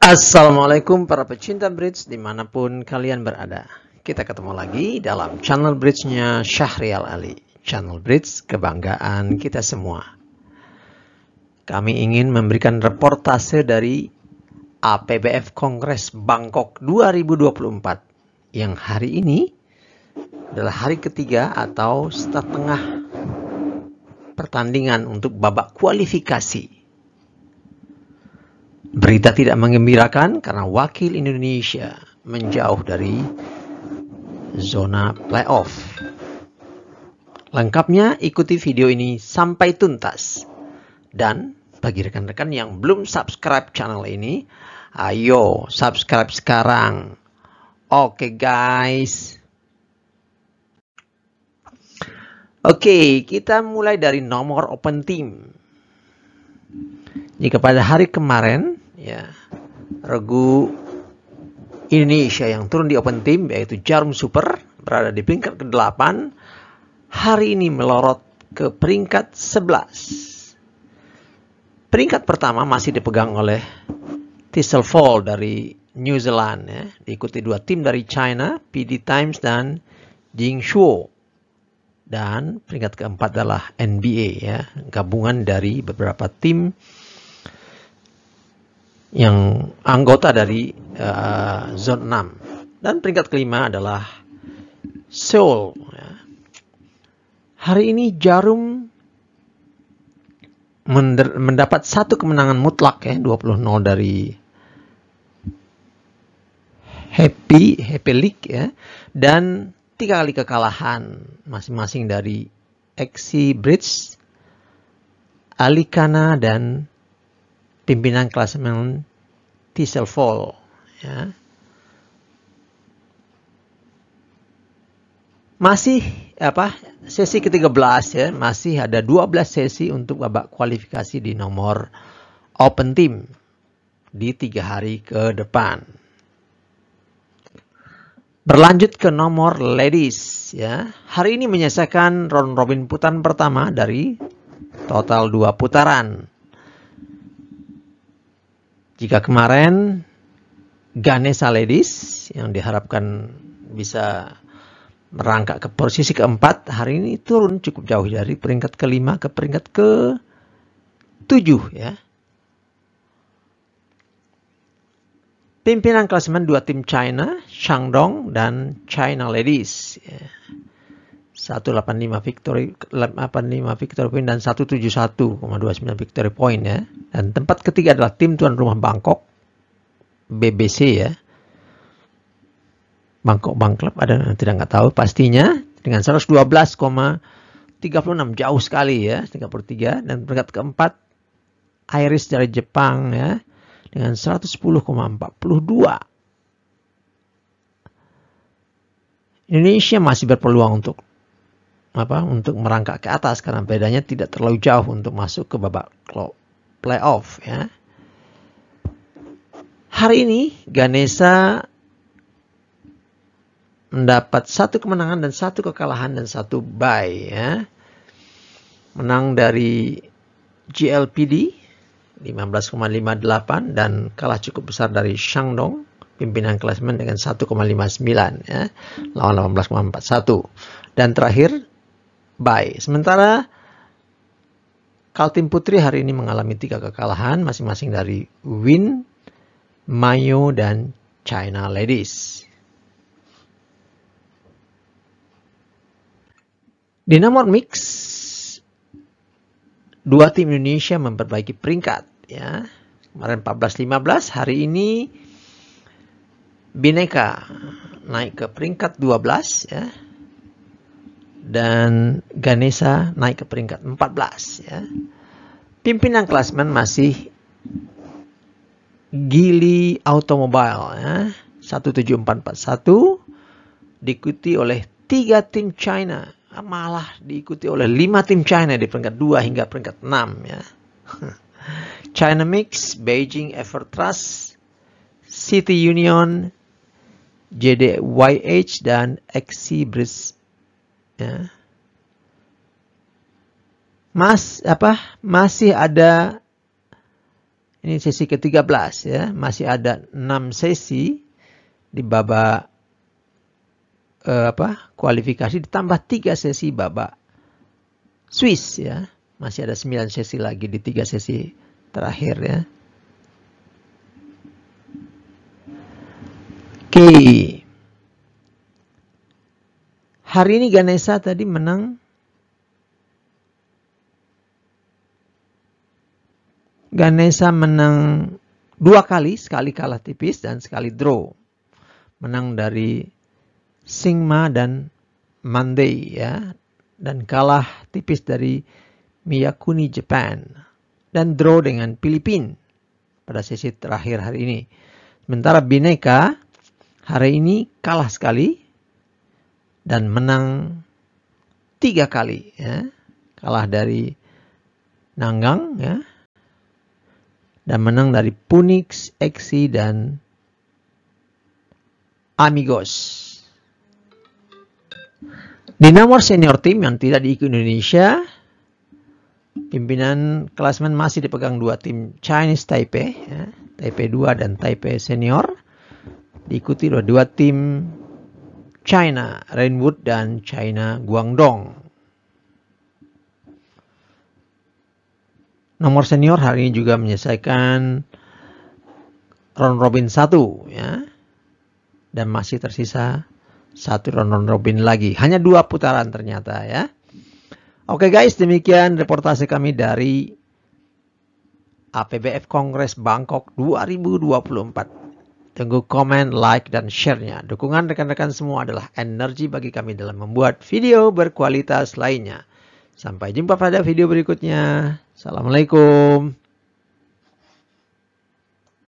Assalamualaikum para pecinta bridge dimanapun kalian berada. Kita ketemu lagi dalam channel bridge-nya Syahrial Ali. Channel bridge kebanggaan kita semua. Kami ingin memberikan reportase dari APBF Kongres Bangkok 2024 yang hari ini adalah hari ketiga atau setengah pertandingan untuk babak kualifikasi Berita tidak mengembirakan karena wakil Indonesia menjauh dari zona playoff. Lengkapnya ikuti video ini sampai tuntas. Dan bagi rekan-rekan yang belum subscribe channel ini, ayo subscribe sekarang. Oke guys. Oke, kita mulai dari nomor open team. Jika pada hari kemarin ya regu Indonesia yang turun di Open Team yaitu Jarum Super berada di peringkat ke-8 hari ini melorot ke peringkat 11. Peringkat pertama masih dipegang oleh Tissel Fall dari New Zealand ya, diikuti dua tim dari China, PD Times dan Jing Shuo Dan peringkat keempat adalah NBA ya, gabungan dari beberapa tim yang anggota dari uh, zone 6. Dan peringkat kelima adalah Seoul. Ya. Hari ini Jarum mendapat satu kemenangan mutlak ya 20-0 dari Happy Happy League ya dan tiga kali kekalahan masing-masing dari Exi Bridge, Alikana dan pimpinan klasemen Diesel Fall. Ya. Masih apa sesi ke-13 ya, masih ada 12 sesi untuk babak kualifikasi di nomor Open Team di tiga hari ke depan. Berlanjut ke nomor ladies ya. Hari ini menyelesaikan round robin putaran pertama dari total dua putaran. Jika kemarin Ganesha Ladies yang diharapkan bisa merangkak ke posisi keempat, hari ini turun cukup jauh dari peringkat kelima ke peringkat ke tujuh ya. Pimpinan klasemen dua tim China, Shangdong dan China Ladies. Ya. 185 victory 85 victory point dan 171,29 victory point ya. Dan tempat ketiga adalah tim tuan rumah Bangkok, BBC ya. Bangkok Bank Club ada tidak nggak tahu pastinya dengan 112,36 jauh sekali ya 33 dan peringkat keempat Iris dari Jepang ya dengan 110,42 Indonesia masih berpeluang untuk apa untuk merangkak ke atas karena bedanya tidak terlalu jauh untuk masuk ke babak playoff ya. Hari ini Ganesa mendapat satu kemenangan dan satu kekalahan dan satu bye ya. Menang dari GLPD 15,58 dan kalah cukup besar dari Shangdong pimpinan klasemen dengan 1,59 ya lawan 18,41 dan terakhir bye sementara Kaltim Putri hari ini mengalami tiga kekalahan masing-masing dari Win, Mayo, dan China Ladies. Di nomor mix, dua tim Indonesia memperbaiki peringkat. ya Kemarin 14-15, hari ini Bineka naik ke peringkat 12 ya dan Ganesha naik ke peringkat 14 ya. Pimpinan klasmen masih Gili Automobile ya, 17441 diikuti oleh 3 tim China malah diikuti oleh 5 tim China di peringkat 2 hingga peringkat 6 ya. China Mix, Beijing Evertrust, City Union, JDYH dan XC ya, mas apa masih ada ini sesi ke-13 ya, masih ada 6 sesi di babak eh, apa? kualifikasi ditambah 3 sesi babak Swiss ya. Masih ada 9 sesi lagi di 3 sesi terakhir ya. Oke. Okay. Hari ini Ganesha tadi menang. Ganesha menang dua kali, sekali kalah tipis dan sekali draw. Menang dari Singma dan Mandei ya. Dan kalah tipis dari Miyakuni Japan. Dan draw dengan Filipin pada sesi terakhir hari ini. Sementara Bineka hari ini kalah sekali dan menang tiga kali ya. kalah dari Nanggang ya dan menang dari Punix, Exi dan Amigos. Di nomor senior tim yang tidak diikuti Indonesia, pimpinan klasmen masih dipegang dua tim Chinese Taipei, ya, Taipei 2 dan Taipei Senior, diikuti oleh dua tim China Rainwood dan China Guangdong. Nomor senior hari ini juga menyelesaikan round robin 1 ya. Dan masih tersisa satu round robin lagi. Hanya dua putaran ternyata ya. Oke guys, demikian reportase kami dari APBF Kongres Bangkok 2024. Tunggu komen, like, dan share-nya. Dukungan rekan-rekan semua adalah energi bagi kami dalam membuat video berkualitas lainnya. Sampai jumpa pada video berikutnya. Assalamualaikum.